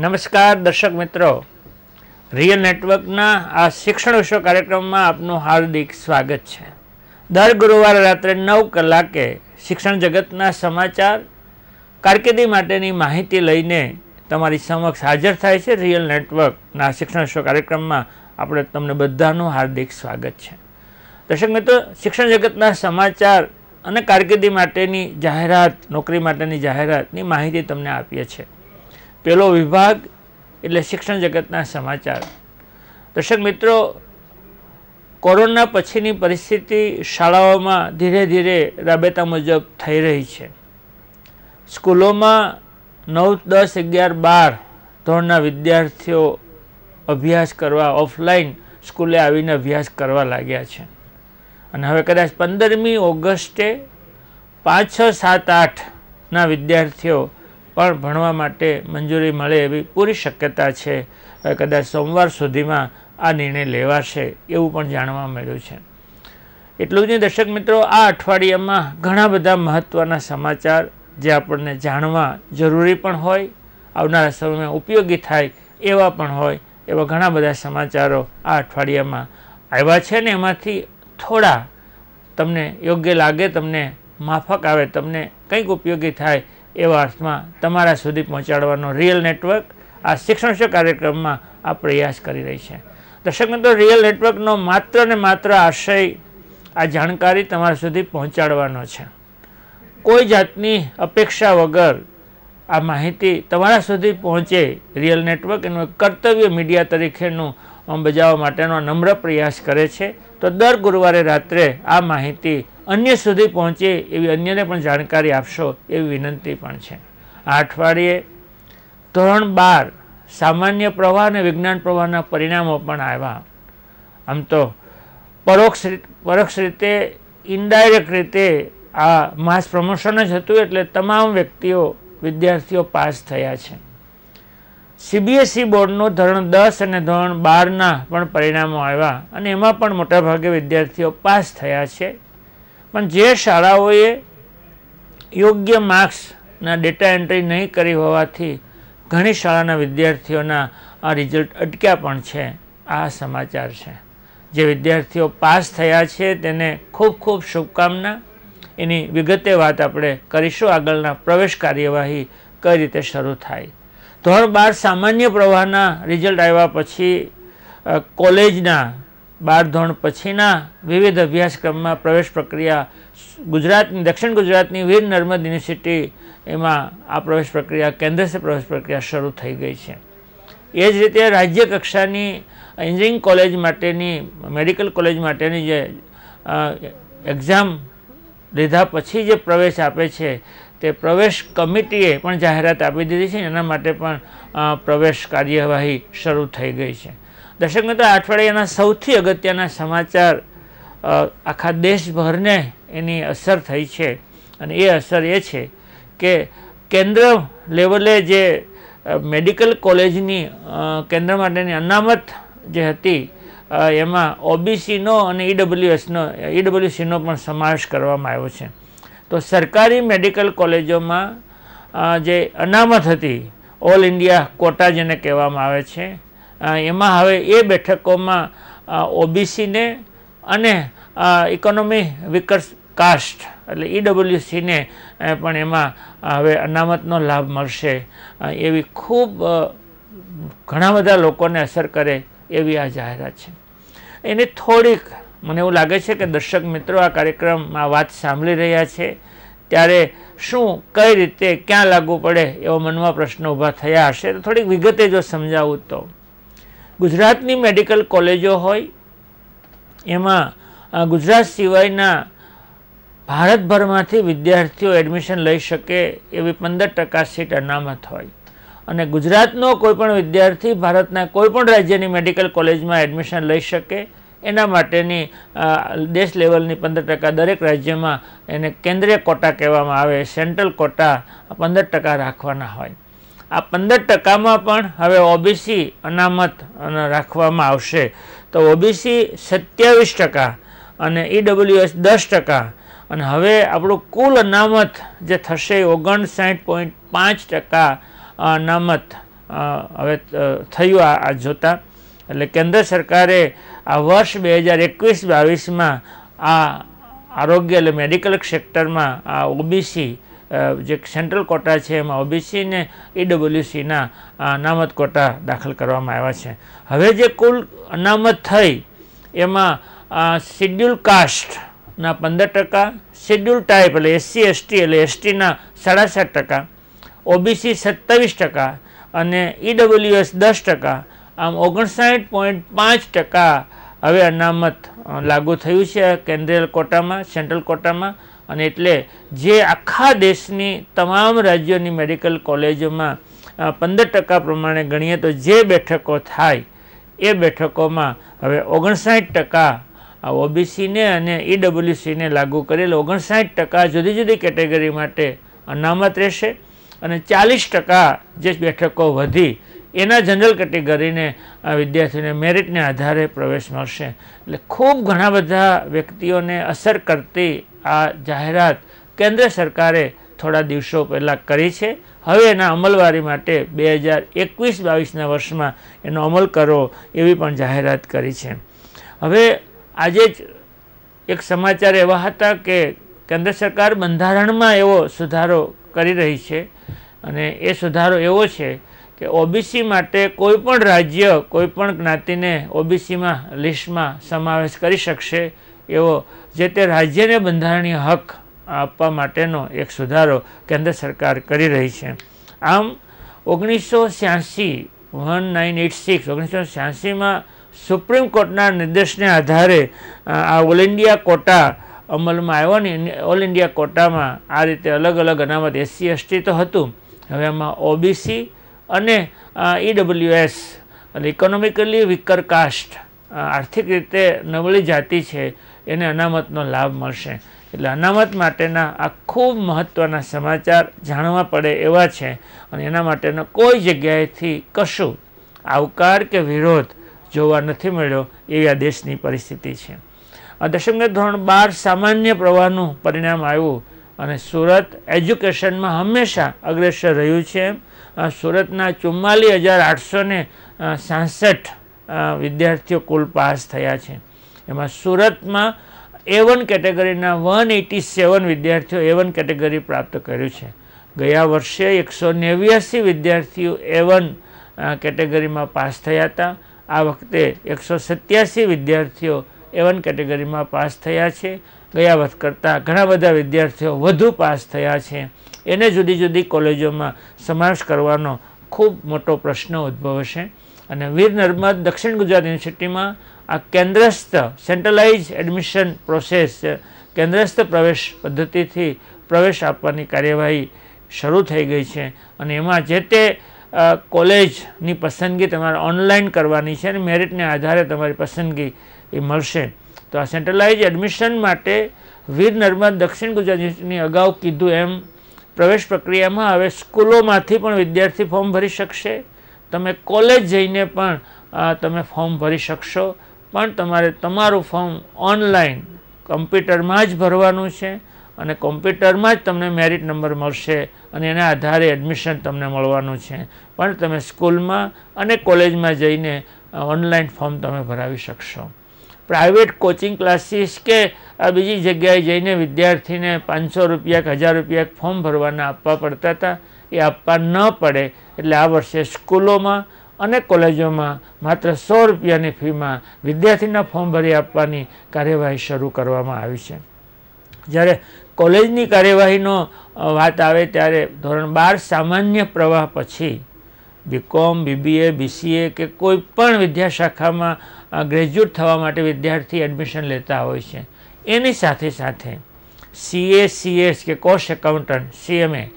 નમસ્કાર દર્શક મિત્રો રિયલ નેટવર્કના આ શિક્ષણ વિશ્વ કાર્યક્રમમાં આપનું હાર્દિક સ્વાગત છે દર ગુરુવારે રાત્રે નવ કલાકે શિક્ષણ જગતના સમાચાર કારકિર્દી માટેની માહિતી લઈને તમારી સમક્ષ હાજર થાય છે રિયલ નેટવર્કના શિક્ષણ વિશ્વ કાર્યક્રમમાં આપણે તમને બધાનું હાર્દિક સ્વાગત છે દર્શક મિત્રો શિક્ષણ જગતના સમાચાર અને કારકિર્દી માટેની જાહેરાત નોકરી માટેની જાહેરાતની માહિતી તમને આપીએ છીએ પહેલો વિભાગ એટલે શિક્ષણ જગતના સમાચાર દર્શક મિત્રો કોરોના પછીની પરિસ્થિતિ શાળાઓમાં ધીરે ધીરે રાબેતા મુજબ થઈ રહી છે સ્કૂલોમાં નવ દસ અગિયાર બાર ધોરણના વિદ્યાર્થીઓ અભ્યાસ કરવા ઓફલાઈન સ્કૂલે આવીને અભ્યાસ કરવા લાગ્યા છે અને હવે કદાચ પંદરમી ઓગસ્ટે પાંચ છ સાત આઠના વિદ્યાર્થીઓ પણ ભણવા માટે મંજૂરી મળે એવી પૂરી શક્યતા છે કદાચ સોમવાર સુધીમાં આ નિર્ણય લેવાશે એવું પણ જાણવા મળ્યું છે એટલું જ નહીં દર્શક મિત્રો આ અઠવાડિયામાં ઘણા બધા મહત્ત્વના સમાચાર જે આપણને જાણવા જરૂરી પણ હોય આવનારા સમયમાં ઉપયોગી થાય એવા પણ હોય એવા ઘણા બધા સમાચારો આ અઠવાડિયામાં આવ્યા છે ને એમાંથી થોડા તમને યોગ્ય લાગે તમને માફક આવે તમને કંઈક ઉપયોગી થાય એવા અર્થમાં તમારા સુધી પહોંચાડવાનો રિયલ નેટવર્ક આ શિક્ષણ કાર્યક્રમમાં આ પ્રયાસ કરી રહી છે દર્શક મિત્રો રિયલ નેટવર્કનો માત્ર ને માત્ર આશય આ જાણકારી તમારા સુધી પહોંચાડવાનો છે કોઈ જાતની અપેક્ષા વગર આ માહિતી તમારા સુધી પહોંચે રિયલ નેટવર્ક એનું કર્તવ્ય મીડિયા તરીકેનું બજાવવા માટેનો નમ્ર પ્રયાસ કરે છે તો દર ગુરુવારે રાત્રે આ માહિતી અન્ય સુધી પહોંચે એવી અન્યને પણ જાણકારી આપશો એવી વિનંતી પણ છે આ અઠવાડિયે ધોરણ બાર સામાન્ય પ્રવાહ અને વિજ્ઞાન પ્રવાહના પરિણામો પણ આવ્યા આમ તો પરોક્ષ પરોક્ષ રીતે ઇનડાયરેક્ટ રીતે આ માસ પ્રમોશન જ હતું એટલે તમામ વ્યક્તિઓ વિદ્યાર્થીઓ પાસ થયા છે સીબીએસઈ e બોર્ડનું ધોરણ દસ અને ધોરણ બારના પણ પરિણામો આવ્યા અને એમાં પણ મોટાભાગે વિદ્યાર્થીઓ પાસ થયા છે પણ જે શાળાઓએ યોગ્ય માર્ક્સના ડેટા એન્ટ્રી નહીં કરી હોવાથી ઘણી શાળાના વિદ્યાર્થીઓના આ રિઝલ્ટ અટક્યા પણ છે આ સમાચાર છે જે વિદ્યાર્થીઓ પાસ થયા છે તેને ખૂબ ખૂબ શુભકામના એની વિગતે વાત આપણે કરીશું આગળના પ્રવેશ કાર્યવાહી કઈ રીતે શરૂ થાય ધોરણ બાર સામાન્ય પ્રવાહના રિઝલ્ટ આવ્યા પછી કોલેજના બાર ધોરણ પછીના વિવિધ અભ્યાસક્રમમાં પ્રવેશ પ્રક્રિયા ગુજરાતની દક્ષિણ ગુજરાતની વીર નર્મદ યુનિવર્સિટી એમાં આ પ્રવેશ પ્રક્રિયા કેન્દ્રથી પ્રવેશ પ્રક્રિયા શરૂ થઈ ગઈ છે એ જ રીતે રાજ્ય કક્ષાની એન્જિનિયરિંગ કોલેજ માટેની મેડિકલ કોલેજ માટેની જે એક્ઝામ લીધા પછી જે પ્રવેશ આપે છે તે પ્રવેશ કમિટીએ પણ જાહેરાત આપી દીધી છે એના માટે પણ પ્રવેશ કાર્યવાહી શરૂ થઈ ગઈ છે દર્શક મિત્રો અઠવાડિયાના સૌથી અગત્યના સમાચાર આખા દેશભરને એની અસર થઈ છે અને એ અસર એ છે કે કેન્દ્ર લેવલે જે મેડિકલ કોલેજની કેન્દ્ર માટેની અનામત જે હતી એમાં ઓબીસીનો અને ઈડબ્લ્યુએસનો ઈડબ્લ્યુસીનો પણ સમાવેશ કરવામાં આવ્યો છે તો સરકારી મેડિકલ કોલેજોમાં જે અનામત હતી ઓલ ઇન્ડિયા કોટા જેને કહેવામાં આવે છે એમાં હવે એ બેઠકોમાં ઓબીસીને અને ઇકોનોમી વિકર્સ કાસ્ટ એટલે ઈડબ્લ્યુસીને પણ એમાં હવે અનામતનો લાભ મળશે એવી ખૂબ ઘણા બધા લોકોને અસર કરે એવી આ જાહેરાત છે એની થોડીક મને એવું લાગે છે કે દર્શક મિત્રો આ કાર્યક્રમમાં વાત સાંભળી રહ્યા છે ત્યારે શું કઈ રીતે ક્યાં લાગુ પડે એવો મનમાં પ્રશ્ન ઊભા થયા હશે તો થોડીક વિગતે જો સમજાવું તો ગુજરાતની મેડિકલ કોલેજો હોય એમાં ગુજરાત સિવાયના ભારતભરમાંથી વિદ્યાર્થીઓ એડમિશન લઈ શકે એવી પંદર ટકા સીટ અનામત હોય અને ગુજરાતનો કોઈપણ વિદ્યાર્થી ભારતના કોઈપણ રાજ્યની મેડિકલ કોલેજમાં એડમિશન લઈ શકે એના માટેની દેશ લેવલની પંદર ટકા દરેક રાજ્યમાં એને કેન્દ્રીય કોટા કહેવામાં આવે સેન્ટ્રલ કોટા પંદર ટકા રાખવાના હોય આ પંદર ટકામાં પણ હવે ઓબીસી અનામત રાખવામાં આવશે તો ઓબીસી સત્યાવીસ ટકા અને ઈડબ્લ્યુએસ દસ ટકા અને હવે આપણું કુલ અનામત જે થશે ઓગણસાઠ પોઈન્ટ પાંચ ટકા અનામત હવે થયું આ જોતાં એટલે કેન્દ્ર સરકારે આ વર્ષ બે હજાર એકવીસ બાવીસમાં આ આરોગ્ય એટલે મેડિકલ સેક્ટરમાં આ ઓબીસી જે સેન્ટ્રલ કોટા છે એમાં ઓબીસી ને ઈડબ્લ્યુસીના e અનામત કોટા દાખલ કરવામાં આવ્યા છે હવે જે કુલ અનામત થઈ એમાં શિડ્યુલ કાસ્ટના પંદર ટકા શિડ્યુલ ટાઈપ એટલે એસસી એસટી એટલે એસટીના સાડા સાત ટકા ઓબીસી સત્તાવીસ ટકા અને ઈડબ્લ્યુએસ e દસ ટકા આમ ઓગણસાઠ પોઈન્ટ પાંચ ટકા હવે અનામત લાગુ થયું છે કેન્દ્રીય કોટામાં સેન્ટ્રલ કોટામાં અને એટલે જે આખા દેશની તમામ રાજ્યોની મેડિકલ કોલેજોમાં પંદર ટકા પ્રમાણે ગણીએ તો જે બેઠકો થાય એ બેઠકોમાં હવે ઓગણસાઠ ટકા ઓબીસીને અને ઈડબ્લ્યુસીને લાગુ કરેલ ઓગણસાઠ ટકા જુદી જુદી કેટેગરી માટે અનામત રહેશે અને ચાલીસ ટકા જે બેઠકો વધી એના જનરલ કેટેગરીને વિદ્યાર્થીઓને મેરિટને આધારે પ્રવેશ મળશે એટલે ખૂબ ઘણા બધા વ્યક્તિઓને અસર કરતી આ જાહેરાત કેન્દ્ર સરકારે થોડા દિવસો પહેલાં કરી છે હવે એના અમલવારી માટે બે હજાર એકવીસ બાવીસના વર્ષમાં એનો અમલ કરો એવી પણ જાહેરાત કરી છે હવે આજે જ એક સમાચાર એવા હતા કે કેન્દ્ર સરકાર બંધારણમાં એવો સુધારો કરી રહી છે અને એ સુધારો એવો છે કે ઓબીસી માટે કોઈ પણ રાજ્ય કોઈ પણ જ્ઞાતિને ઓબીસીમાં લિસ્ટમાં સમાવેશ કરી શકશે એવો જે તે રાજ્યને બંધારણીય હક આપવા માટેનો એક સુધારો કેન્દ્ર સરકાર કરી રહી છે આમ ઓગણીસો છ્યાસી વન નાઇન એટ સિક્સ ઓગણીસો છ્યાસીમાં સુપ્રીમ કોર્ટના નિર્દેશને આધારે આ ઓલ ઇન્ડિયા કોટા અમલમાં આવ્યો ને ઓલ ઇન્ડિયા કોટામાં આ રીતે અલગ અલગ અનામત એસસી એસટી તો હતું હવે આમાં ઓબીસી અને એસ એટલે ઇકોનોમિકલી વીકર કાસ્ટ આર્થિક રીતે નબળી જાતિ છે એને અનામતનો લાભ મળશે એટલે અનામત માટેના આ ખૂબ મહત્ત્વના સમાચાર જાણવા પડે એવા છે અને એના માટેનો કોઈ જગ્યાએથી કશું આવકાર કે વિરોધ જોવા નથી મળ્યો એવી આ દેશની પરિસ્થિતિ છે આ દશમના ધોરણ બાર સામાન્ય પ્રવાહનું પરિણામ આવ્યું અને સુરત એજ્યુકેશનમાં હંમેશા અગ્રેસર રહ્યું છે સુરતના ચુમ્માલીસ હજાર આઠસોને સાસઠ વિદ્યાર્થીઓ કુલ પાસ થયા છે એમાં સુરતમાં એ વન કેટેગરીના વન એટી સેવન વિદ્યાર્થીઓ એ વન કેટેગરી પ્રાપ્ત કર્યું છે ગયા વર્ષે એકસો નેવ્યાસી વિદ્યાર્થીઓ એ વન કેટેગરીમાં પાસ થયા હતા આ વખતે એકસો સત્યાસી વિદ્યાર્થીઓ એ વન કેટેગરીમાં પાસ થયા છે ગયા વર્ષ કરતાં ઘણા બધા વિદ્યાર્થીઓ વધુ પાસ થયા છે એને જુદી જુદી કોલેજોમાં સમાવેશ કરવાનો ખૂબ મોટો પ્રશ્ન ઉદ્ભવશે અને વીર નર્મદ દક્ષિણ ગુજરાત યુનિવર્સિટીમાં આ કેન્દ્રસ્થ સેન્ટ્રલાઇઝ એડમિશન પ્રોસેસ કેન્દ્રસ્થ પ્રવેશ પદ્ધતિથી પ્રવેશ આપવાની કાર્યવાહી શરૂ થઈ ગઈ છે અને એમાં જે તે કોલેજની પસંદગી તમારે ઓનલાઈન કરવાની છે અને મેરિટને આધારે તમારી પસંદગી એ મળશે તો આ સેન્ટ્રલાઇઝ એડમિશન માટે વીર નર્મદ દક્ષિણ ગુજરાતની અગાઉ કીધું એમ પ્રવેશ પ્રક્રિયામાં હવે સ્કૂલોમાંથી પણ વિદ્યાર્થી ફોર્મ ભરી શકશે તમે કોલેજ જઈને પણ તમે ફોર્મ ભરી શકશો પણ તમારે તમારું ફોર્મ ઓનલાઈન કોમ્પ્યુટરમાં જ ભરવાનું છે અને કોમ્પ્યુટરમાં જ તમને મેરિટ નંબર મળશે અને એના આધારે એડમિશન તમને મળવાનું છે પણ તમે સ્કૂલમાં અને કોલેજમાં જઈને ઓનલાઈન ફોર્મ તમે ભરાવી શકશો પ્રાઇવેટ કોચિંગ ક્લાસીસ કે આ બીજી જગ્યાએ જઈને વિદ્યાર્થીને પાંચસો રૂપિયા હજાર રૂપિયા ફોર્મ ભરવાના આપવા પડતા હતા એ આપવા ન પડે એટલે આ વર્ષે સ્કૂલોમાં અને કોલેજોમાં માત્ર સો રૂપિયાની ફીમાં વિદ્યાર્થીના ફોર્મ ભરી આપવાની કાર્યવાહી શરૂ કરવામાં આવી છે જ્યારે કોલેજની કાર્યવાહીનો વાત આવે ત્યારે ધોરણ બાર સામાન્ય પ્રવાહ પછી બીકોમ બીબીએ બીસીએ કે કોઈ પણ વિદ્યાશાખામાં ગ્રેજ્યુએટ થવા માટે વિદ્યાર્થી એડમિશન લેતા હોય છે એની સાથે સાથે સીએ સીએસ કે કોસ્ટ એકાઉન્ટન્ટ સીએમએ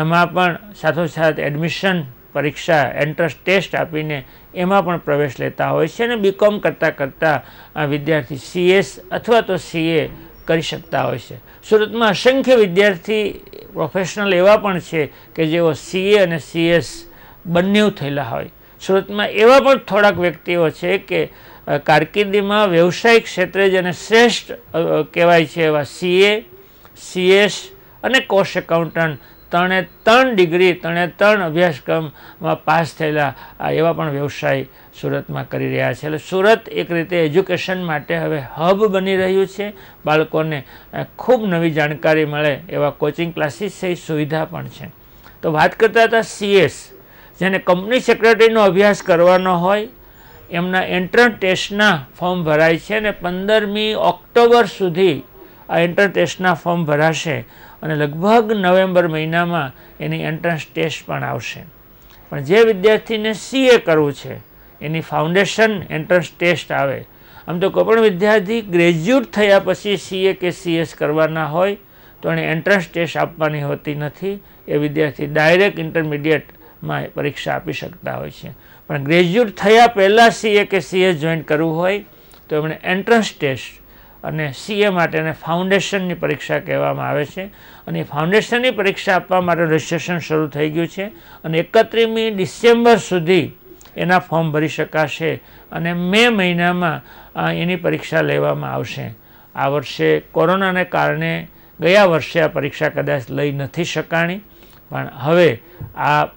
એમાં પણ સાથોસાથ એડમિશન પરીક્ષા એન્ટ્રન્સ ટેસ્ટ આપીને એમાં પણ પ્રવેશ લેતા હોય છે અને બીકોમ કરતાં કરતાં વિદ્યાર્થી સીએસ અથવા તો સીએ કરી શકતા હોય છે સુરતમાં અસંખ્ય વિદ્યાર્થી પ્રોફેશનલ એવા પણ છે કે જેઓ સીએ અને સીએસ બંને થયેલા હોય સુરતમાં એવા પણ થોડાક વ્યક્તિઓ છે કે કારકિર્દીમાં વ્યવસાયિક ક્ષેત્રે જેને શ્રેષ્ઠ કહેવાય છે એવા સીએ સીએસ અને કોસ્ટ એકાઉન્ટન્ટ ત્રણે ત્રણ ડિગ્રી ત્રણે ત્રણ અભ્યાસક્રમમાં પાસ થયેલા આ એવા પણ વ્યવસાય સુરતમાં કરી રહ્યા છે એટલે સુરત એક રીતે એજ્યુકેશન માટે હવે હબ બની રહ્યું છે બાળકોને ખૂબ નવી જાણકારી મળે એવા કોચિંગ ક્લાસીસ એ સુવિધા પણ છે તો વાત કરતા હતા સીએસ જેને કંપની સેક્રેટરીનો અભ્યાસ કરવાનો હોય એમના એન્ટ્રન્સ ટેસ્ટના ફોર્મ ભરાય છે અને પંદરમી ઓક્ટોબર સુધી આ એન્ટ્રન્સ ટેસ્ટના ફોર્મ ભરાશે અને લગભગ નવેમ્બર મહિનામાં એની એન્ટ્રન્સ ટેસ્ટ પણ આવશે પણ જે વિદ્યાર્થીને સીએ કરવું છે એની ફાઉન્ડેશન એન્ટ્રન્સ ટેસ્ટ આવે આમ તો કોઈપણ વિદ્યાર્થી ગ્રેજ્યુએટ થયા પછી સીએ કે સીએસ કરવાના હોય તો એને એન્ટ્રન્સ ટેસ્ટ આપવાની હોતી નથી એ વિદ્યાર્થી ડાયરેક્ટ ઇન્ટરમીડિયેટમાં પરીક્ષા આપી શકતા હોય છે પણ ગ્રેજ્યુએટ થયા પહેલાં સીએ કે સીએ જોઈન કરવું હોય તો એમણે એન્ટ્રન્સ ટેસ્ટ અને સીએ માટેને ફાઉન્ડેશનની પરીક્ષા કહેવામાં આવે છે અને એ ફાઉન્ડેશનની પરીક્ષા આપવા માટે રજિસ્ટ્રેશન શરૂ થઈ ગયું છે અને એકત્રીસમી ડિસેમ્બર સુધી એના ફોર્મ ભરી શકાશે અને મે મહિનામાં એની પરીક્ષા લેવામાં આવશે આ વર્ષે કોરોનાને કારણે ગયા વર્ષે આ પરીક્ષા કદાચ લઈ નથી શકાણી પણ હવે આ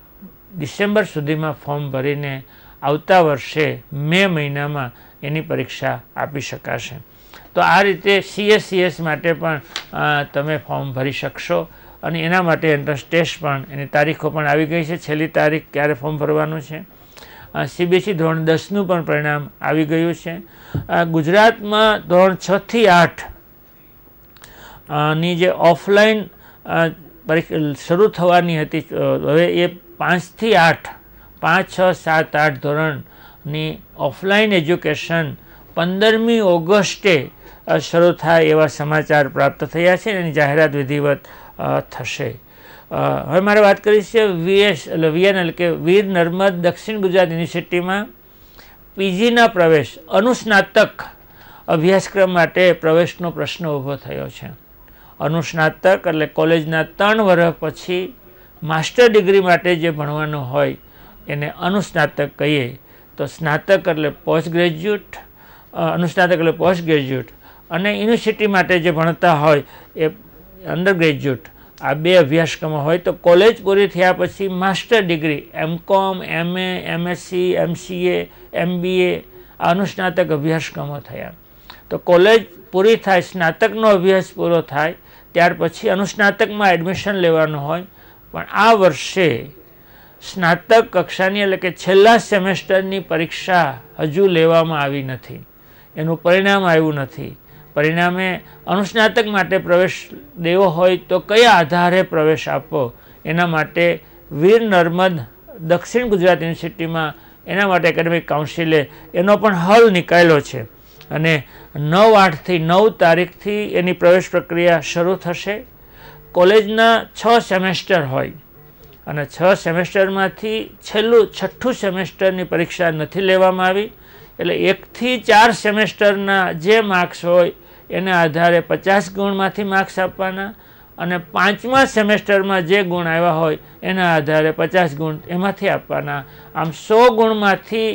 ડિસેમ્બર સુધીમાં ફોર્મ ભરીને આવતા વર્ષે મે મહિનામાં એની પરીક્ષા આપી શકાશે તો આ રીતે સીએસસીએસ e માટે પણ તમે ફોર્મ ભરી શકશો અને એના માટે એન્ટ્રન્સ ટેસ્ટ પણ એની તારીખો પણ આવી ગઈ છે છેલ્લી તારીખ ક્યારે ફોર્મ ભરવાનું છે સીબીએસસી e ધોરણ દસનું પણ પરિણામ આવી ગયું છે ગુજરાતમાં ધોરણ છથી આઠ ની જે ઓફલાઈન પરીક્ષા શરૂ થવાની હતી હવે એ પાંચથી આઠ પાંચ છ સાત આઠ ધોરણની ઓફલાઈન એજ્યુકેશન પંદરમી ઓગસ્ટે શરૂ થાય એવા સમાચાર પ્રાપ્ત થયા છે એની જાહેરાત વિધિવત થશે હવે મારે વાત કરી છે વીએસ એટલે વીએનએલ કે વીર નર્મદ દક્ષિણ ગુજરાત યુનિવર્સિટીમાં પીજીના પ્રવેશ અનુસ્નાતક અભ્યાસક્રમ માટે પ્રવેશનો પ્રશ્ન ઊભો થયો છે અનુસ્નાતક એટલે કોલેજના ત્રણ વર્ષ પછી માસ્ટર ડિગ્રી માટે જે ભણવાનું હોય એને અનુસ્નાતક કહીએ તો સ્નાતક એટલે પોસ્ટ ગ્રેજ્યુએટ અનુસ્નાતક એટલે પોસ્ટ ગ્રેજ્યુએટ અને યુનિવર્સિટી માટે જે ભણતા હોય એ અંડર ગ્રેજ્યુએટ આ બે અભ્યાસક્રમો હોય તો કોલેજ પૂરી થયા પછી માસ્ટર ડિગ્રી એમ MCom MA MSc MCA MBA આ અનુસ્નાતક અભ્યાસક્રમો થયા તો કોલેજ પૂરી થાય સ્નાતકનો અભ્યાસ પૂરો થાય ત્યાર પછી અનુસ્નાતકમાં એડમિશન લેવાનું હોય પણ આ વર્ષે સ્નાતક કક્ષાની એટલે કે છેલ્લા સેમેસ્ટરની પરીક્ષા હજુ લેવામાં આવી નથી એનું પરિણામ આવ્યું નથી પરિણામે અનુસ્નાતક માટે પ્રવેશ દેવો હોય તો કયા આધારે પ્રવેશ આપવો એના માટે વીર નર્મદ દક્ષિણ ગુજરાત યુનિવર્સિટીમાં એના માટે એકેડેમિક કાઉન્સિલે એનો પણ હલ નીકાળ્યો છે અને નવ આઠથી નવ તારીખથી એની પ્રવેશ પ્રક્રિયા શરૂ થશે કોલેજના છ સેમેસ્ટર હોય અને છ સેમેસ્ટરમાંથી છેલ્લું છઠ્ઠું સેમેસ્ટરની પરીક્ષા નથી લેવામાં આવી એટલે એકથી ચાર સેમેસ્ટરના જે માર્ક્સ હોય એના આધારે પચાસ ગુણમાંથી માર્ક્સ આપવાના અને પાંચમા સેમેસ્ટરમાં જે ગુણ આવ્યા હોય એના આધારે પચાસ ગુણ એમાંથી આપવાના આમ સો ગુણમાંથી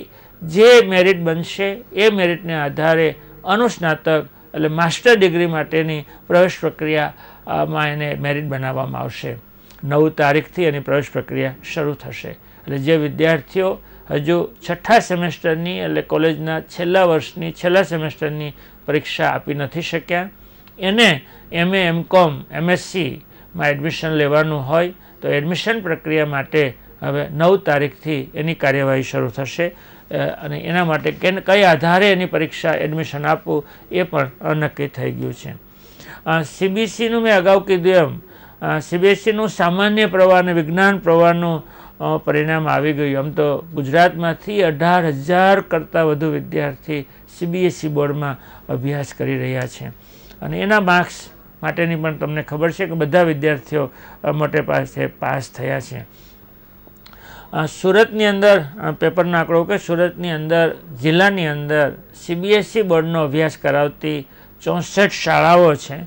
જે મેરિટ બનશે એ મેરિટને આધારે અનુસ્નાતક એટલે માસ્ટર ડિગ્રી માટેની પ્રવેશ પ્રક્રિયા આમાં એને મેરિટ બનાવવામાં આવશે નવ તારીખથી એની પ્રવેશ પ્રક્રિયા શરૂ થશે એટલે જે વિદ્યાર્થીઓ હજુ છઠ્ઠા સેમેસ્ટરની એટલે કોલેજના છેલ્લા વર્ષની છેલ્લા સેમેસ્ટરની પરીક્ષા આપી નથી શક્યા એને એમએ કોમ એમએસસીમાં એડમિશન લેવાનું હોય તો એડમિશન પ્રક્રિયા માટે હવે નવ તારીખથી એની કાર્યવાહી શરૂ થશે અને એના માટે કે કઈ આધારે એની પરીક્ષા એડમિશન આપવું એ પણ નક્કી થઈ ગયું છે સીબીએસસીનું મેં અગાઉ કીધું એમ સીબીએસસીનું e સામાન્ય પ્રવાહ અને વિજ્ઞાન પ્રવાહનું પરિણામ આવી ગયું આમ તો ગુજરાતમાંથી અઢાર હજાર કરતાં વધુ વિદ્યાર્થી સીબીએસસી e બોર્ડમાં અભ્યાસ કરી રહ્યા છે અને એના માર્ક્સ માટેની પણ તમને ખબર છે કે બધા વિદ્યાર્થીઓ મોટે પાસે પાસ થયા છે સુરતની અંદર પેપરનો આંકડો કે સુરતની અંદર જિલ્લાની અંદર સીબીએસસી e બોર્ડનો અભ્યાસ કરાવતી ચોસઠ શાળાઓ છે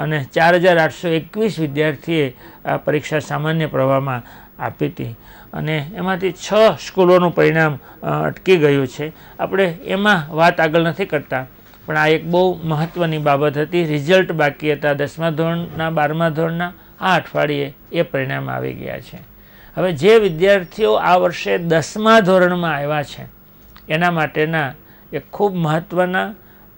અને ચાર હજાર આઠસો એકવીસ વિદ્યાર્થીએ આ પરીક્ષા સામાન્ય પ્રવાહમાં આપી હતી અને એમાંથી છ સ્કૂલોનું પરિણામ અટકી ગયું છે આપણે એમાં વાત આગળ નથી કરતા પણ આ એક બહુ મહત્ત્વની બાબત હતી રિઝલ્ટ બાકી હતા દસમા ધોરણના બારમા ધોરણના આ અઠવાડિયે એ પરિણામ આવી ગયા છે હવે જે વિદ્યાર્થીઓ આ વર્ષે દસમા ધોરણમાં આવ્યા છે એના માટેના એ ખૂબ મહત્ત્વના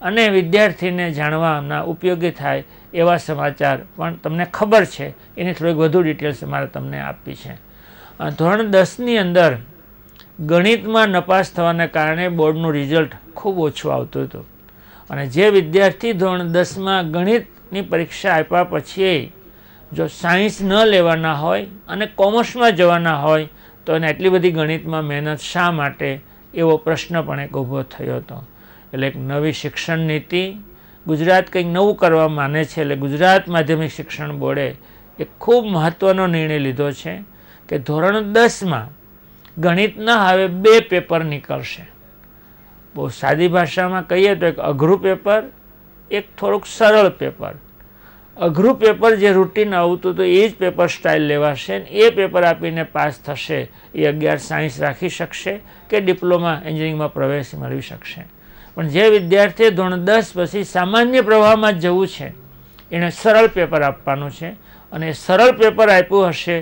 અને વિદ્યાર્થીને જાણવાના ઉપયોગી થાય એવા સમાચાર પણ તમને ખબર છે એની થોડીક વધુ ડિટેલ્સ મારે તમને આપવી છે ધોરણ દસની અંદર ગણિતમાં નપાસ થવાને કારણે બોર્ડનું રિઝલ્ટ ખૂબ ઓછું આવતું હતું અને જે વિદ્યાર્થી ધોરણ દસમાં ગણિતની પરીક્ષા આપ્યા પછી જો સાયન્સ ન લેવાના હોય અને કોમર્સમાં જવાના હોય તો એને એટલી બધી ગણિતમાં મહેનત શા માટે એવો પ્રશ્ન પણ એક ઊભો થયો હતો એટલે એક નવી શિક્ષણ નીતિ ગુજરાત કંઈક નવું કરવા માને છે એટલે ગુજરાત માધ્યમિક શિક્ષણ બોર્ડે એક ખૂબ મહત્ત્વનો નિર્ણય લીધો છે કે ધોરણ દસમાં ગણિતના હવે બે પેપર નીકળશે બહુ સાદી ભાષામાં કહીએ તો એક અઘરું પેપર એક થોડુંક સરળ પેપર અઘરું પેપર જે રૂટીન આવતું હતું એ જ પેપર સ્ટાઇલ લેવાશે એ પેપર આપીને પાસ થશે એ અગિયાર સાયન્સ રાખી શકશે કે ડિપ્લોમા એન્જિનિયરિંગમાં પ્રવેશ મેળવી શકશે પણ જે વિદ્યાર્થીએ ધોરણ દસ પછી સામાન્ય પ્રવાહમાં જવું છે એણે સરળ પેપર આપવાનું છે અને સરળ પેપર આપ્યું હશે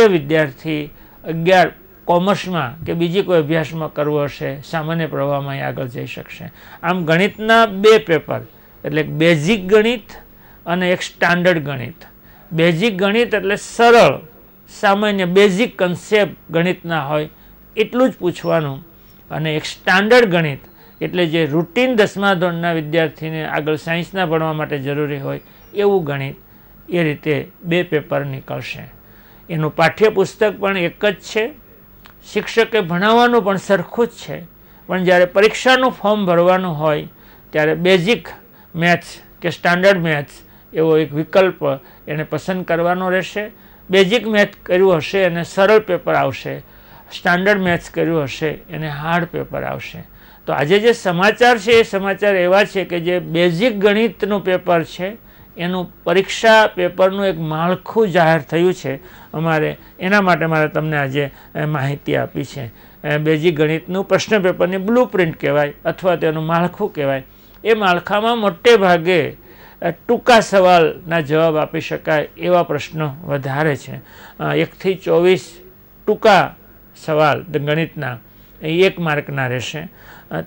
એ વિદ્યાર્થી અગિયાર કોમર્સમાં કે બીજી કોઈ અભ્યાસમાં કરવો હશે સામાન્ય પ્રવાહમાં એ આગળ જઈ શકશે આમ ગણિતના બે પેપર એટલે બેઝિક ગણિત અને એક સ્ટાન્ડર્ડ ગણિત બેઝિક ગણિત એટલે સરળ સામાન્ય બેઝિક કન્સેપ્ટ ગણિતના હોય એટલું જ પૂછવાનું અને એક સ્ટાન્ડર્ડ ગણિત એટલે જે રૂટીન દસમા ધોરણના વિદ્યાર્થીને આગળ સાયન્સના ભણવા માટે જરૂરી હોય એવું ગણિત એ રીતે બે પેપર નીકળશે એનું પાઠ્યપુસ્તક પણ એક જ છે શિક્ષકે ભણાવવાનું પણ સરખું જ છે પણ જ્યારે પરીક્ષાનું ફોર્મ ભરવાનું હોય ત્યારે બેઝિક મેથ્સ કે સ્ટાન્ડર્ડ મેથ્સ એવો એક વિકલ્પ એને પસંદ કરવાનો રહેશે બેઝિક મેથ કર્યું હશે એને સરળ પેપર આવશે સ્ટાન્ડર્ડ મેથ્સ કર્યું હશે એને હાર્ડ પેપર આવશે તો આજે જે સમાચાર છે એ સમાચાર એવા છે કે જે બેઝિક ગણિતનું પેપર છે એનું પરીક્ષા પેપરનું એક માળખું જાહેર થયું છે અમારે એના માટે મારે તમને આજે માહિતી આપી છે બેઝિક ગણિતનું પ્રશ્ન પેપરની બ્લુ પ્રિન્ટ કહેવાય અથવા તેનું માળખું કહેવાય એ માળખામાં મોટે ભાગે ટૂંકા સવાલના જવાબ આપી શકાય એવા પ્રશ્નો વધારે છે એકથી ચોવીસ ટૂંકા સવાલ ગણિતના એક માર્કના રહેશે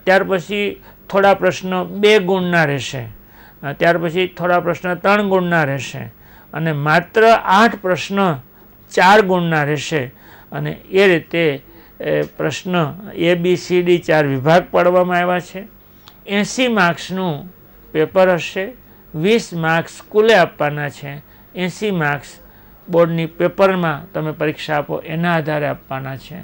ત્યાર પછી થોડા પ્રશ્નો બે ગુણના રહેશે ત્યાર પછી થોડા પ્રશ્ન ત્રણ ગુણના રહેશે અને માત્ર આઠ પ્રશ્ન ચાર ગુણના રહેશે અને એ રીતે પ્રશ્ન એ બી સી ડી ચાર વિભાગ પાડવામાં આવ્યા છે એંસી માર્ક્સનું પેપર હશે વીસ માર્ક્સ સ્કૂલે આપવાના છે એંસી માર્ક્સ બોર્ડની પેપરમાં તમે પરીક્ષા આપો એના આધારે આપવાના છે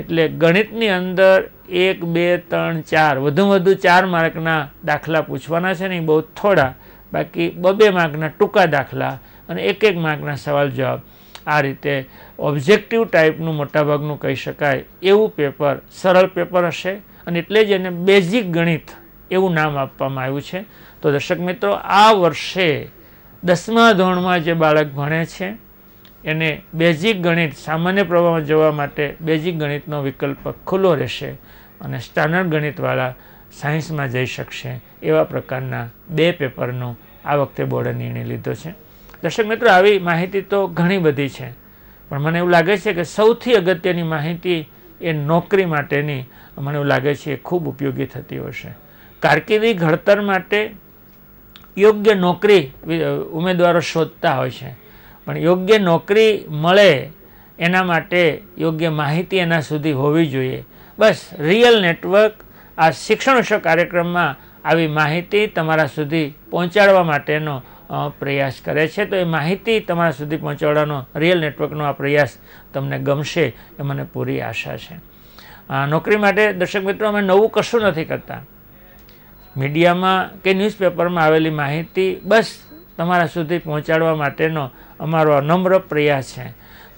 એટલે ગણિતની અંદર એક બે ત્રણ ચાર વધુમાં વધુ ચાર માર્કના દાખલા પૂછવાના છે ને બહુ થોડા બાકી બે માર્કના ટૂંકા દાખલા અને એક એક માર્કના સવાલ જવાબ આ રીતે ઓબ્જેક્ટિવ ટાઈપનું મોટાભાગનું કહી શકાય એવું પેપર સરળ પેપર હશે અને એટલે જ એને બેઝિક ગણિત એવું નામ આપવામાં આવ્યું છે તો દર્શક મિત્રો આ વર્ષે દસમા ધોરણમાં જે બાળક ભણે છે એને બેઝિક ગણિત સામાન્ય પ્રવાહમાં જવા માટે બેઝિક ગણિતનો વિકલ્પ ખુલ્લો રહેશે અને સ્ટાન્ડર્ડ ગણિતવાળા સાયન્સમાં જઈ શકશે એવા પ્રકારના બે પેપરનો આ વખતે બોર્ડે નિર્ણય લીધો છે દર્શક મિત્રો આવી માહિતી તો ઘણી બધી છે પણ મને એવું લાગે છે કે સૌથી અગત્યની માહિતી એ નોકરી માટેની મને એવું લાગે છે એ ખૂબ ઉપયોગી થતી હશે કારકિર્દી ઘડતર માટે યોગ્ય નોકરી ઉમેદવારો શોધતા હોય છે પણ યોગ્ય નોકરી મળે એના માટે યોગ્ય માહિતી એના સુધી હોવી જોઈએ બસ રિયલ નેટવર્ક આ શિક્ષણ કાર્યક્રમમાં આવી માહિતી તમારા સુધી પહોંચાડવા માટેનો પ્રયાસ કરે છે તો એ માહિતી તમારા સુધી પહોંચાડવાનો રિયલ નેટવર્કનો આ પ્રયાસ તમને ગમશે એ મને પૂરી આશા છે નોકરી માટે દર્શક મિત્રો અમે નવું કશું નથી કરતા મીડિયામાં કે ન્યૂઝપેપરમાં આવેલી માહિતી બસ તમારા સુધી પહોંચાડવા માટેનો અમારો નમ્ર પ્રયાસ છે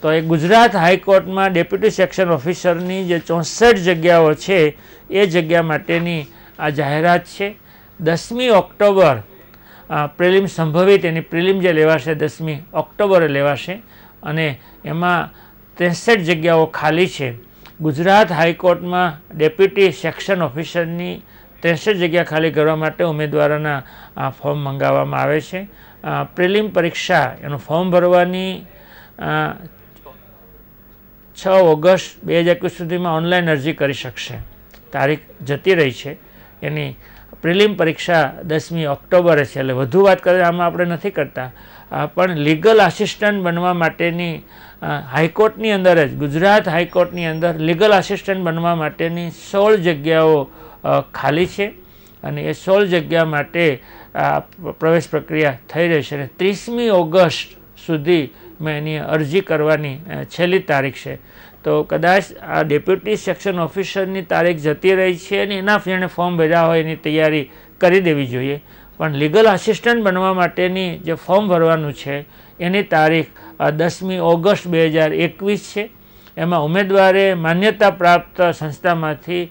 તો એ ગુજરાત હાઈકોર્ટમાં ડેપ્યુટી સેક્શન ઓફિસરની જે ચોસઠ જગ્યાઓ છે એ જગ્યા માટેની આ જાહેરાત છે દસમી ઓક્ટોબર પ્રિલિમ સંભવિત એની પ્રિલિમ જે લેવાશે દસમી ઓક્ટોબરે લેવાશે અને એમાં ત્રેસઠ જગ્યાઓ ખાલી છે ગુજરાત હાઈકોર્ટમાં ડેપ્યુટી સેક્શન ઓફિસરની ત્રેસઠ જગ્યા ખાલી કરવા માટે ઉમેદવારોના ફોર્મ મંગાવવામાં આવે છે પ્રિલિમ પરીક્ષા એનું ફોર્મ ભરવાની છ ઓગસ્ટ બે હજાર એકવીસ સુધીમાં ઓનલાઈન અરજી કરી શકશે તારીખ જતી રહી છે એની પ્રિલિમ પરીક્ષા દસમી ઓક્ટોબરે છે એટલે વધુ વાત કરીએ આમાં આપણે નથી કરતા પણ લીગલ આસિસ્ટન્ટ બનવા માટેની હાઈકોર્ટની અંદર જ ગુજરાત હાઈકોર્ટની અંદર લીગલ આસિસ્ટન્ટ બનવા માટેની સોળ જગ્યાઓ ખાલી છે અને એ સોળ જગ્યા માટે પ્રવેશ પ્રક્રિયા થઈ રહી છે અને ત્રીસમી ઓગસ્ટ સુધી મેં એની અરજી કરવાની છેલ્લી તારીખ છે તો કદાચ આ ડેપ્યુટી સેક્શન ઓફિસરની તારીખ જતી રહી છે અને એના જેણે ફોર્મ ભર્યા હોય એની તૈયારી કરી દેવી જોઈએ પણ લીગલ આસિસ્ટન્ટ બનવા માટેની જે ફોર્મ ભરવાનું છે એની તારીખ દસમી ઓગસ્ટ બે હજાર એકવીસ છે એમાં ઉમેદવારે માન્યતા પ્રાપ્ત સંસ્થામાંથી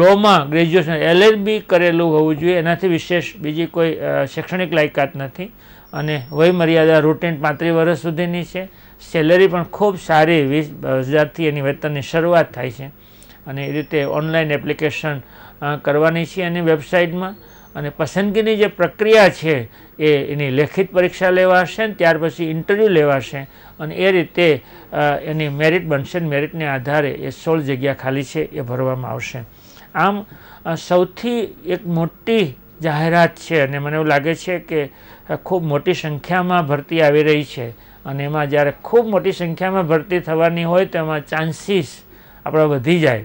લોમાં ગ્રેજ્યુએશન એલએલબી કરેલું હોવું જોઈએ એનાથી વિશેષ બીજી કોઈ શૈક્ષણિક લાયકાત નથી અને વયમર્યાદા રૂટીન પાંત્રીસ વર્ષ સુધીની છે સેલરી પણ ખૂબ સારી વીસ હજારથી એની વેતનની શરૂઆત થાય છે અને એ રીતે ઓનલાઈન એપ્લિકેશન કરવાની છે એની વેબસાઇટમાં અને પસંદગીની જે પ્રક્રિયા છે એ એની લેખિત પરીક્ષા લેવાશે ને ત્યાર પછી ઇન્ટરવ્યૂ લેવાશે અને એ રીતે એની મેરિટ બનશે મેરિટને આધારે એ સોળ જગ્યા ખાલી છે એ ભરવામાં આવશે આમ સૌથી એક મોટી જાહેરાત છે અને મને એવું લાગે છે કે ખૂબ મોટી સંખ્યામાં ભરતી આવી રહી છે અને એમાં જ્યારે ખૂબ મોટી સંખ્યામાં ભરતી થવાની હોય તો એમાં ચાન્સીસ આપણા વધી જાય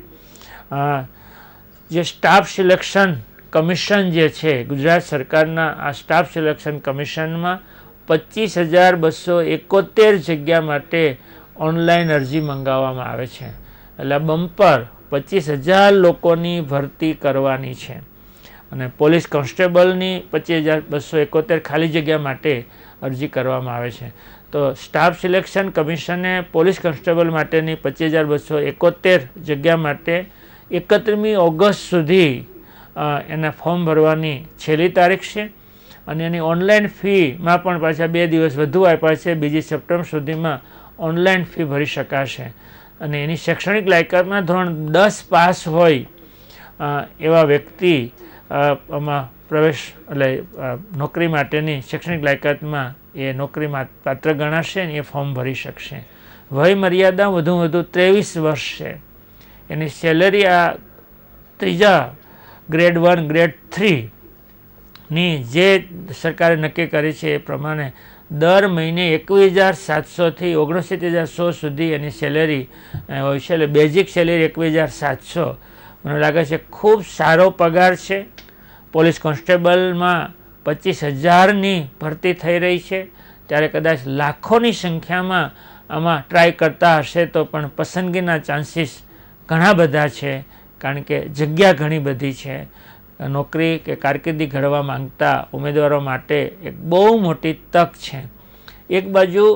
જે સ્ટાફ સિલેક્શન કમિશન જે છે ગુજરાત સરકારના આ સ્ટાફ સિલેક્શન કમિશનમાં પચીસ હજાર બસો એકોતેર જગ્યા માટે ઓનલાઈન અરજી મંગાવવામાં આવે છે એટલે બમ્પર પચીસ હજાર લોકોની ભરતી કરવાની છે અને પોલીસ કોન્સ્ટેબલની પચીસ હજાર બસો એકોતેર ખાલી જગ્યા માટે અરજી કરવામાં આવે છે તો સ્ટાફ સિલેક્શન કમિશને પોલીસ કોન્સ્ટેબલ માટેની પચીસ હજાર બસો એકોતેર જગ્યા માટે એકત્રીમી ઓગસ્ટ સુધી એના ફોર્મ ભરવાની છેલ્લી તારીખ છે અને એની ઓનલાઈન ફીમાં પણ પાછા બે દિવસ વધુ આપ્યા છે બીજી સપ્ટેમ્બર સુધીમાં ઓનલાઈન ફી ભરી શકાશે અને એની શૈક્ષણિક લાયકાતમાં ધોરણ દસ પાસ હોય એવા વ્યક્તિ આમાં પ્રવેશ એટલે નોકરી માટેની શૈક્ષણિક લાયકાતમાં એ નોકરી પાત્ર ગણાશે અને એ ફોર્મ ભરી શકશે વય મર્યાદા વધુ વધુ ત્રેવીસ વર્ષ છે એની સેલરી આ ત્રીજા ગ્રેડ વન ગ્રેડ થ્રીની જે સરકારે નક્કી કરી છે એ પ્રમાણે દર મહિને એકવીસ હજાર સાતસોથી ઓગણસિત્તેર હજાર સો સુધી એની સેલેરી હોય છે એટલે બેઝિક સેલેરી એકવીસ હજાર સાતસો મને લાગે છે ખૂબ સારો પગાર છે પોલીસ કોન્સ્ટેબલમાં પચીસ હજારની ભરતી થઈ રહી છે ત્યારે કદાચ લાખોની સંખ્યામાં આમાં ટ્રાય કરતા હશે તો પણ પસંદગીના ચાન્સીસ ઘણા બધા છે કારણ કે જગ્યા ઘણી બધી છે નોકરી કે કારકિર્દી ઘડવા માંગતા ઉમેદવારો માટે એક બહુ મોટી તક છે એક બાજુ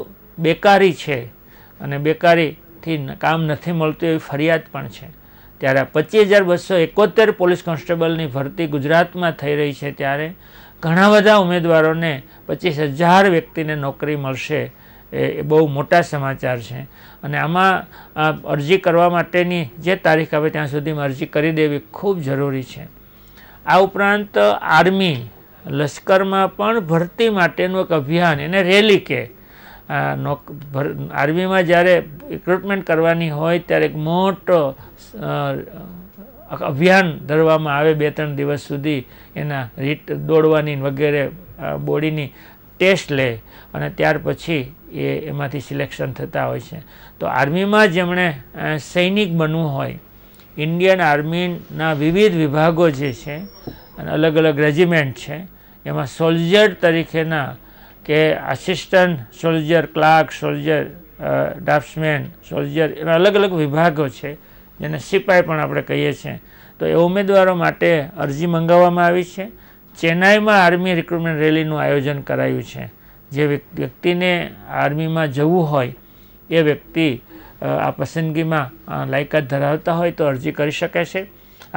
બેકારી છે અને બેકારીથી કામ નથી મળતું એવી ફરિયાદ પણ છે ત્યારે પચીસ હજાર બસો એકોતેર પોલીસ કોન્સ્ટેબલની ભરતી ગુજરાતમાં થઈ રહી છે ત્યારે ઘણા બધા ઉમેદવારોને પચીસ હજાર વ્યક્તિને નોકરી મળશે એ બહુ મોટા સમાચાર છે અને આમાં અરજી કરવા માટેની જે તારીખ આવે ત્યાં સુધીમાં અરજી કરી દેવી ખૂબ જરૂરી છે આ ઉપરાંત આર્મી લશ્કરમાં પણ ભરતી માટેનું એક અભિયાન એને રેલી કે નોક આર્મીમાં જ્યારે રિક્રુટમેન્ટ કરવાની હોય ત્યારે એક મોટો અભિયાન ધરવામાં આવે બે ત્રણ દિવસ સુધી એના રીટ દોડવાની વગેરે બોડીની ટેસ્ટ લે અને ત્યાર પછી એ એમાંથી સિલેક્શન થતા હોય છે તો આર્મીમાં જેમણે સૈનિક બનવું હોય ઇન્ડિયન આર્મીના વિવિધ વિભાગો જે છે અને અલગ અલગ રેજિમેન્ટ છે એમાં સોલ્જર તરીકેના કે assistant soldier clerk soldier draftsman soldier એવા અલગ અલગ વિભાગો છે જેને સિપાઈ પણ આપણે કહીએ છીએ તો એ ઉમેદવારો માટે અરજી મંગાવવામાં આવી છે ચેન્નાઈમાં આર્મી રિક્રુટમેન્ટ રેલીનું આયોજન કરાયું છે જે વ્યક્તિને આર્મીમાં જવું હોય એ વ્યક્તિ આ પસંદગીમાં લાયકાત ધરાવતા હોય તો અરજી કરી શકે છે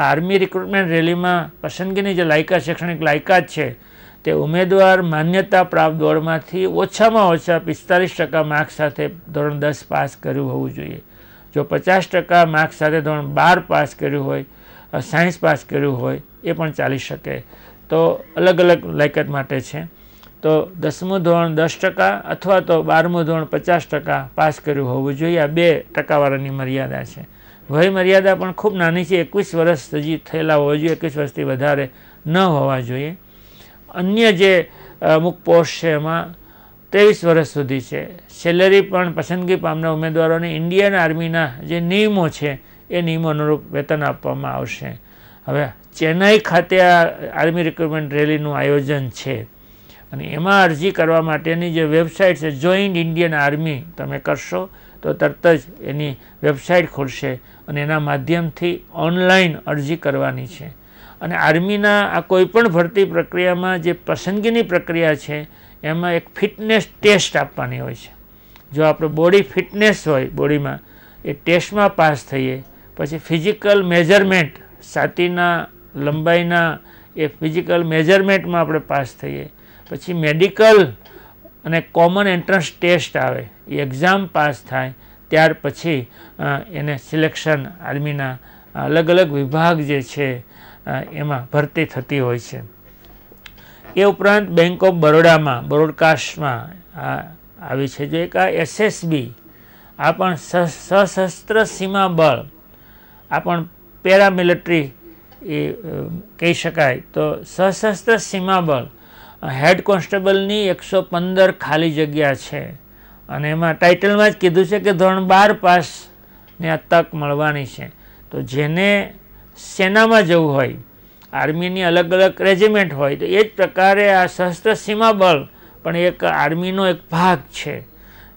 આર્મી રિક્રુટમેન્ટ રેલીમાં પસંદગીની જે લાયકાત શૈક્ષણિક લાયકાત છે તે ઉમેદવાર માન્યતા પ્રાપ્ત દોડમાંથી ઓછામાં ઓછા પિસ્તાલીસ ટકા માર્ક્સ સાથે ધોરણ દસ પાસ કર્યું હોવું જોઈએ જો પચાસ ટકા માર્ક્સ સાથે ધોરણ બાર પાસ કર્યું હોય સાયન્સ પાસ કર્યું હોય એ પણ ચાલી શકે તો અલગ અલગ લાયકાત માટે છે તો દસમું ધોરણ દસ ટકા અથવા તો બારમું ધોરણ પચાસ ટકા પાસ કર્યું હોવું જોઈએ આ બે ટકાવાળાની મર્યાદા છે વય મર્યાદા પણ ખૂબ નાની છે એકવીસ વર્ષ હજી થયેલા હોવા જોઈએ એકવીસ વર્ષથી વધારે ન હોવા જોઈએ અન્ય જે અમુક પોસ્ટ છે એમાં ત્રેવીસ વર્ષ સુધી છે સેલેરી પણ પસંદગી પામના ઉમેદવારોને ઇન્ડિયન આર્મીના જે નિયમો છે એ નિયમો અનુરૂપ વેતન આપવામાં આવશે હવે ચેન્નાઈ ખાતે આ આર્મી રિક્રુટમેન્ટ રેલીનું આયોજન છે અને એમાં અરજી કરવા માટેની જે વેબસાઇટ છે જોઈન્ટ ઇન્ડિયન આર્મી તમે કરશો તો તરત જ એની વેબસાઇટ ખોલશે અને એના માધ્યમથી ઓનલાઈન અરજી કરવાની છે અને આર્મીના આ કોઈપણ ભરતી પ્રક્રિયામાં જે પસંદગીની પ્રક્રિયા છે એમાં એક ફિટનેસ ટેસ્ટ આપવાની હોય છે જો આપણો બોડી ફિટનેસ હોય બોડીમાં એ ટેસ્ટમાં પાસ થઈએ પછી ફિઝિકલ મેજરમેન્ટ સાતીના લંબાઈના એ ફિઝિકલ મેજરમેન્ટમાં આપણે પાસ થઈએ પછી મેડિકલ અને કોમન એન્ટ્રન્સ ટેસ્ટ આવે એ એક્ઝામ પાસ થાય ત્યાર પછી એને સિલેક્શન આર્મીના અલગ અલગ વિભાગ જે છે એમાં ભરતી થતી હોય છે એ ઉપરાંત બેંક ઓફ બરોડામાં બ્રોડકાસ્ટમાં આવી છે જો એક આ એસએસબી આ પણ સશસ્ત્ર સીમા બળ આ પણ પેરામિલિટરી એ કહી શકાય તો સશસ્ત્ર સીમા બળ હેડ કોન્સ્ટેબલની એકસો પંદર ખાલી જગ્યા છે અને એમાં ટાઇટલમાં જ કીધું છે કે ધોરણ બાર પાસને આ તક મળવાની છે તો જેને સેનામાં જવું હોય આર્મીની અલગ અલગ રેજિમેન્ટ હોય તો એ જ પ્રકારે આ સશસ્ત્ર સીમાબળ પણ એક આર્મીનો એક ભાગ છે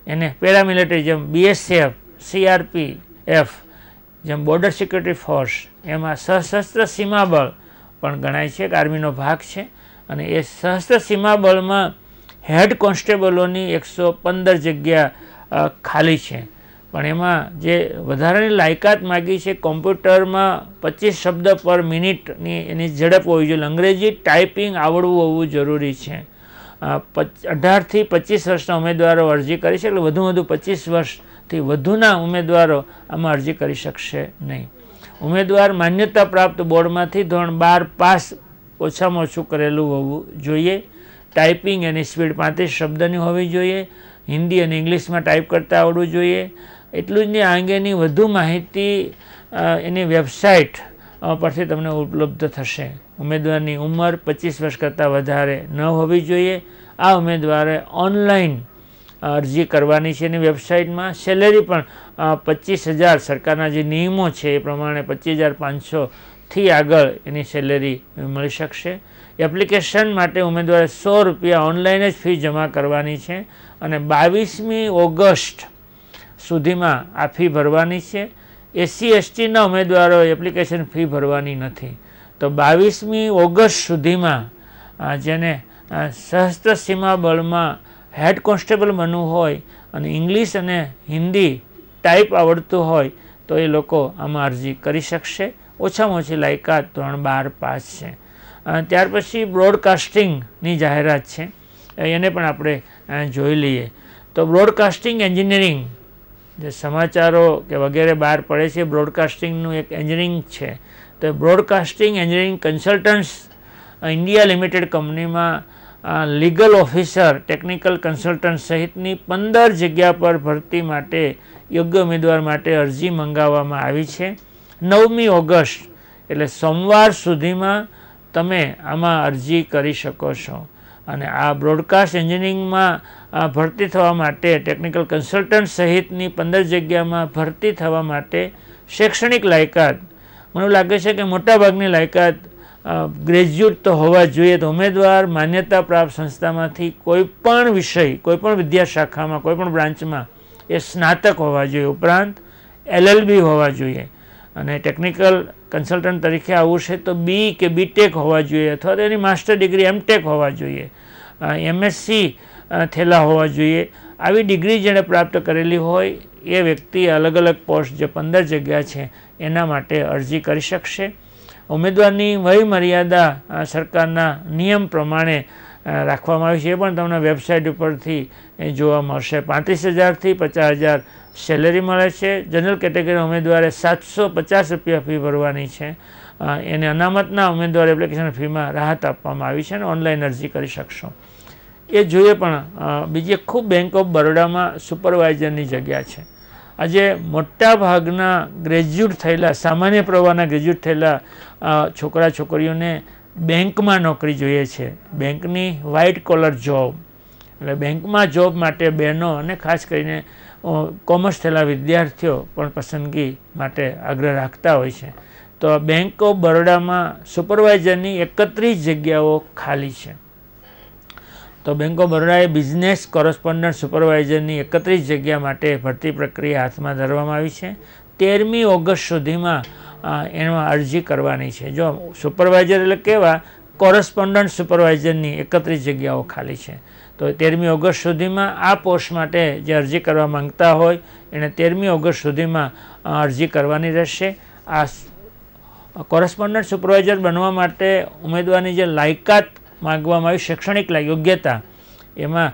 એને પેરામિલિટરી જેમ બીએસએફ સીઆરપી એફ જેમ બોર્ડર સિક્યુરિટી ફોર્સ એમાં સશસ્ત્ર સીમાબળ પણ ગણાય છે એક આર્મીનો ભાગ છે અને એ સહસ્ત્ર સીમાબળમાં હેડ કોન્સ્ટેબલોની એકસો પંદર જગ્યા ખાલી છે પણ એમાં જે વધારાની લાયકાત માગી છે કોમ્પ્યુટરમાં પચીસ શબ્દ પર મિનિટની એની ઝડપ હોવી જોઈએ અંગ્રેજી ટાઈપિંગ આવડવું હોવું જરૂરી છે અઢારથી પચીસ વર્ષના ઉમેદવારો અરજી કરી છે એટલે વધુ વધુ પચીસ વર્ષથી વધુના ઉમેદવારો આમાં અરજી કરી શકશે નહીં ઉમેદવાર માન્યતા પ્રાપ્ત બોર્ડમાંથી ધોરણ બાર પાસ ઓછામાં ઓછું કરેલું હોવું જોઈએ ટાઈપિંગ એની સ્પીડ પાંત્રીસ શબ્દની હોવી જોઈએ હિન્દી અને ઇંગ્લિશમાં ટાઈપ કરતાં આવડવું જોઈએ એટલું જ નહીં આ અંગેની વધુ માહિતી એની વેબસાઇટ પરથી તમને ઉપલબ્ધ થશે ઉમેદવારની ઉંમર પચીસ વર્ષ કરતાં વધારે ન હોવી જોઈએ આ ઉમેદવારે ઓનલાઈન અરજી કરવાની છે એની વેબસાઇટમાં સેલેરી પણ પચીસ હજાર સરકારના જે નિયમો છે એ પ્રમાણે પચીસ હજાર પાંચસોથી આગળ એની સેલેરી મળી શકશે એપ્લિકેશન માટે ઉમેદવારે સો રૂપિયા ઓનલાઈન જ ફી જમા કરવાની છે અને બાવીસમી ઓગસ્ટ સુધીમાં આ ફી ભરવાની છે એસસી એસટીના ઉમેદવારો એપ્લિકેશન ફી ભરવાની નથી તો બાવીસમી ઓગસ્ટ સુધીમાં જેને સહસ્ત્ર સીમા બળમાં હેડ કોન્સ્ટેબલ બનવું હોય અને ઇંગ્લિશ અને હિન્દી ટાઈપ આવડતું હોય તો એ લોકો આમાં અરજી કરી શકશે ઓછામાં ઓછી લાયકાત ધોરણ બાર પાંચ છે ત્યાર પછી બ્રોડકાસ્ટિંગની જાહેરાત છે એને પણ આપણે જોઈ લઈએ તો બ્રોડકાસ્ટિંગ એન્જિનિયરિંગ જે સમાચારો કે વગેરે બહાર પડે છે બ્રોડકાસ્ટિંગનું એક એન્જિનિયરિંગ છે તો broadcasting engineering consultants India limited કંપનીમાં લીગલ ઓફિસર ટેકનિકલ કન્સલ્ટન્ટ સહિતની પંદર જગ્યા પર ભરતી માટે યોગ્ય ઉમેદવાર માટે અરજી મંગાવવામાં આવી છે નવમી ઓગસ્ટ એટલે સોમવાર સુધીમાં તમે આમાં અરજી કરી શકો છો અને આ બ્રોડકાસ્ટ એન્જિનિયરિંગમાં ભરતી થવા માટે ટેકનિકલ કન્સલ્ટન્ટ સહિતની પંદર જગ્યામાં ભરતી થવા માટે શૈક્ષણિક લાયકાત મને લાગે છે કે મોટાભાગની લાયકાત ગ્રેજ્યુએટ તો હોવા જોઈએ તો ઉમેદવાર માન્યતા પ્રાપ્ત સંસ્થામાંથી કોઈપણ વિષય કોઈપણ વિદ્યાશાખામાં કોઈપણ બ્રાન્ચમાં એ સ્નાતક હોવા જોઈએ ઉપરાંત એલએલબી હોવા જોઈએ અને ટેકનિકલ કન્સલ્ટન્ટ તરીકે આવવું છે તો બી કે બીટેક હોવા જોઈએ અથવા તો એની માસ્ટર ડિગ્રી એમટેક હોવા જોઈએ એમએસસી થયેલા હોવા જોઈએ આવી ડિગ્રી જેણે પ્રાપ્ત કરેલી હોય એ વ્યક્તિ અલગ અલગ પોસ્ટ જે પંદર જગ્યા છે એના માટે અરજી કરી શકશે ઉમેદવારની વય મર્યાદા સરકારના નિયમ પ્રમાણે રાખવામાં આવી છે એ પણ તમને વેબસાઇટ ઉપરથી એ જોવા મળશે પાંત્રીસ હજારથી પચાસ હજાર સેલેરી મળે છે જનરલ કેટેગરી ઉમેદવારે સાતસો પચાસ રૂપિયા ફી ભરવાની છે એને અનામતના ઉમેદવાર એપ્લિકેશન ફીમાં રાહત આપવામાં આવી છે અને ઓનલાઈન અરજી કરી શકશો એ જોઈએ પણ બીજી ખૂબ બેંક ઓફ બરોડામાં સુપરવાઇઝરની જગ્યા છે આજે મોટાભાગના ગ્રેજ્યુએટ થયેલા સામાન્ય પ્રવાહના ગ્રેજ્યુએટ થયેલા છોકરા છોકરીઓને બેંકમાં નોકરી જોઈએ છે બેંકની વ્હાઇટ કોલર જોબ એટલે બેંકમાં જોબ માટે બહેનો અને ખાસ કરીને કોમર્સ થયેલા વિદ્યાર્થીઓ પણ પસંદગી માટે આગ્રહ રાખતા હોય છે તો બેંક ઓફ બરોડામાં સુપરવાઇઝરની એકત્રીસ જગ્યાઓ ખાલી છે તો બેંક ઓફ બરોડાએ બિઝનેસ કોરસ્પોન્ડન્ટ સુપરવાઇઝરની એકત્રીસ જગ્યા માટે ભરતી પ્રક્રિયા હાથમાં ધરવામાં આવી છે તેરમી ઓગસ્ટ સુધીમાં એમાં અરજી કરવાની છે જો સુપરવાઇઝર એટલે કેવા કોરસ્પોન્ડન્ટ સુપરવાઇઝરની એકત્રીસ જગ્યાઓ ખાલી છે તો તેરમી ઓગસ્ટ સુધીમાં આ પોસ્ટ માટે જે અરજી કરવા માંગતા હોય એણે તેરમી ઓગસ્ટ સુધીમાં અરજી કરવાની રહેશે આ કોરસ્પોન્ડન્ટ સુપરવાઇઝર બનવા માટે ઉમેદવારની જે લાયકાત માગવામાં આવ્યું શૈક્ષણિક યોગ્યતા એમાં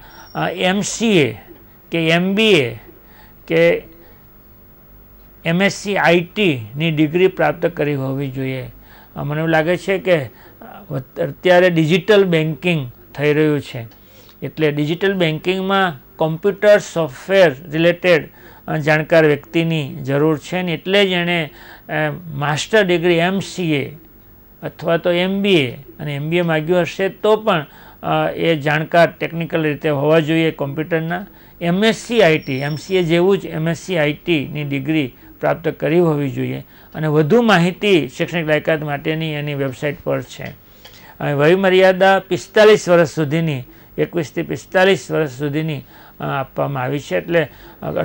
એમસીએ કે એમબીએ કે એમએસસી આઈટીની ડિગ્રી પ્રાપ્ત કરી હોવી જોઈએ મને એવું લાગે છે કે અત્યારે ડિજિટલ બેન્કિંગ થઈ રહ્યું છે એટલે ડિજિટલ બેન્કિંગમાં કોમ્પ્યુટર સોફ્ટવેર રિલેટેડ જાણકાર વ્યક્તિની જરૂર છે ને એટલે જ એણે માસ્ટર ડિગ્રી એમસીએ અથવા તો એમબીએ અને એમબીએ માગ્યું હશે તો પણ એ જાણકાર ટેકનિકલ રીતે હોવા જોઈએ કોમ્પ્યુટરના એમએસસી આઈટી એમસીએ જેવું જ એમએસસી આઈટીની ડિગ્રી પ્રાપ્ત કરી હોવી જોઈએ અને વધુ માહિતી શૈક્ષણિક લાયકાત માટેની એની વેબસાઇટ પર છે વયમર્યાદા પિસ્તાલીસ વર્ષ સુધીની એકવીસથી પિસ્તાલીસ વર્ષ સુધીની આપવામાં આવી છે એટલે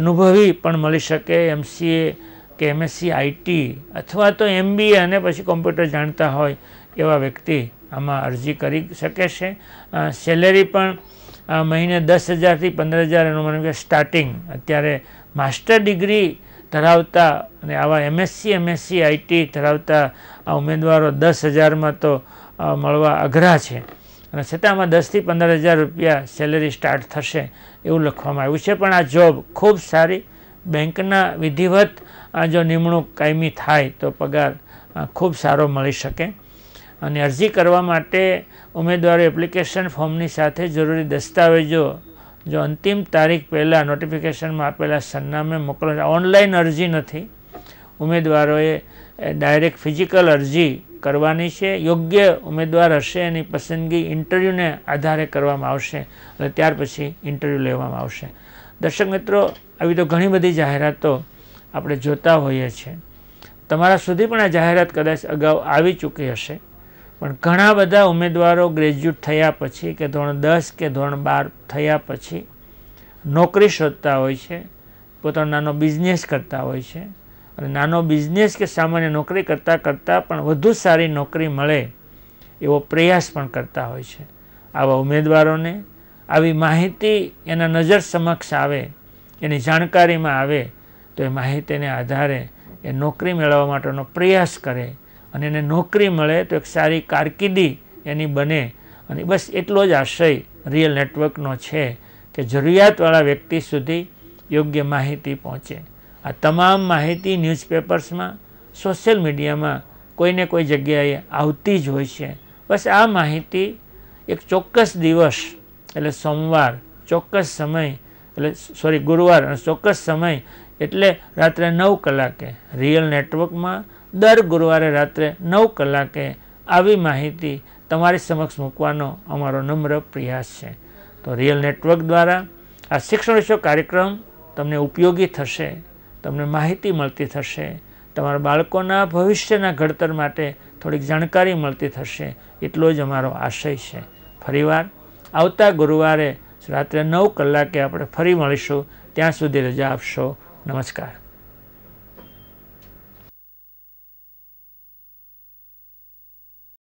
અનુભવી પણ મળી શકે એમસીએ કે એમએસસી આઈટી અથવા તો એમબીએ અને પછી કોમ્પ્યુટર જાણતા હોય એવા વ્યક્તિ આમાં અરજી કરી શકે છે સેલેરી પણ મહિને દસ હજારથી પંદર હજાર એનું મને કે સ્ટાર્ટિંગ અત્યારે માસ્ટર ડિગ્રી ધરાવતા અને આવા એમએસસી એમએસસી આઈટી ધરાવતા આ ઉમેદવારો દસ હજારમાં તો મળવા અઘરા છે અને છતાં આમાં દસથી પંદર હજાર રૂપિયા સેલેરી સ્ટાર્ટ થશે એવું લખવામાં આવ્યું છે પણ આ જોબ ખૂબ સારી બેંકના વિધિવત જો નિમણૂક કાયમી થાય તો પગાર ખૂબ સારો મળી શકે અને અરજી કરવા માટે ઉમેદવારો એપ્લિકેશન ફોર્મની સાથે જરૂરી દસ્તાવેજો જો અંતિમ તારીખ પહેલાં નોટિફિકેશનમાં આપેલા સરનામે મોકલો ઓનલાઈન અરજી નથી ઉમેદવારોએ ડાયરેક્ટ ફિઝિકલ અરજી કરવાની છે યોગ્ય ઉમેદવાર હશે એની પસંદગી ઇન્ટરવ્યૂને આધારે કરવામાં આવશે અને ત્યાર પછી ઇન્ટરવ્યૂ લેવામાં આવશે દર્શક મિત્રો આવી તો ઘણી બધી જાહેરાતો આપણે જોતા હોઈએ છીએ તમારા સુધી પણ આ જાહેરાત કદાચ અગાઉ આવી ચૂકી હશે પણ ઘણા બધા ઉમેદવારો ગ્રેજ્યુએટ થયા પછી કે ધોરણ દસ કે ધોરણ બાર થયા પછી નોકરી શોધતા હોય છે પોતાનો નાનો બિઝનેસ કરતા હોય છે અને નાનો બિઝનેસ કે સામાન્ય નોકરી કરતાં કરતાં પણ વધુ સારી નોકરી મળે એવો પ્રયાસ પણ કરતા હોય છે આવા ઉમેદવારોને આવી માહિતી એના નજર સમક્ષ આવે એની જાણકારીમાં આવે તો એ માહિતીને આધારે એ નોકરી મેળવવા માટેનો પ્રયાસ કરે અને એને નોકરી મળે તો એક સારી કારકિર્દી એની બને અને બસ એટલો જ આશય રિયલ નેટવર્કનો છે કે જરૂરિયાતવાળા વ્યક્તિ સુધી યોગ્ય માહિતી પહોંચે આ તમામ માહિતી ન્યૂઝપેપર્સમાં સોશિયલ મીડિયામાં કોઈને કોઈ જગ્યાએ આવતી જ હોય છે બસ આ માહિતી એક ચોક્કસ દિવસ એટલે સોમવાર ચોક્કસ સમય એટલે સોરી ગુરુવાર અને ચોક્કસ સમય એટલે રાત્રે નવ કલાકે રિયલ નેટવર્કમાં દર ગુરુવારે રાત્રે નવ કલાકે આવી માહિતી તમારી સમક્ષ મૂકવાનો અમારો નમ્ર પ્રયાસ છે તો રિયલ નેટવર્ક દ્વારા આ શિક્ષણ વિશે કાર્યક્રમ તમને ઉપયોગી થશે તમને માહિતી મળતી થશે તમારા બાળકોના ભવિષ્યના ઘડતર માટે થોડીક જાણકારી મળતી થશે એટલો જ અમારો આશય છે ફરીવાર આવતા ગુરુવારે રાત્રે નવ કલાકે આપણે ફરી મળીશું ત્યાં સુધી રજા આપશો નમસ્કાર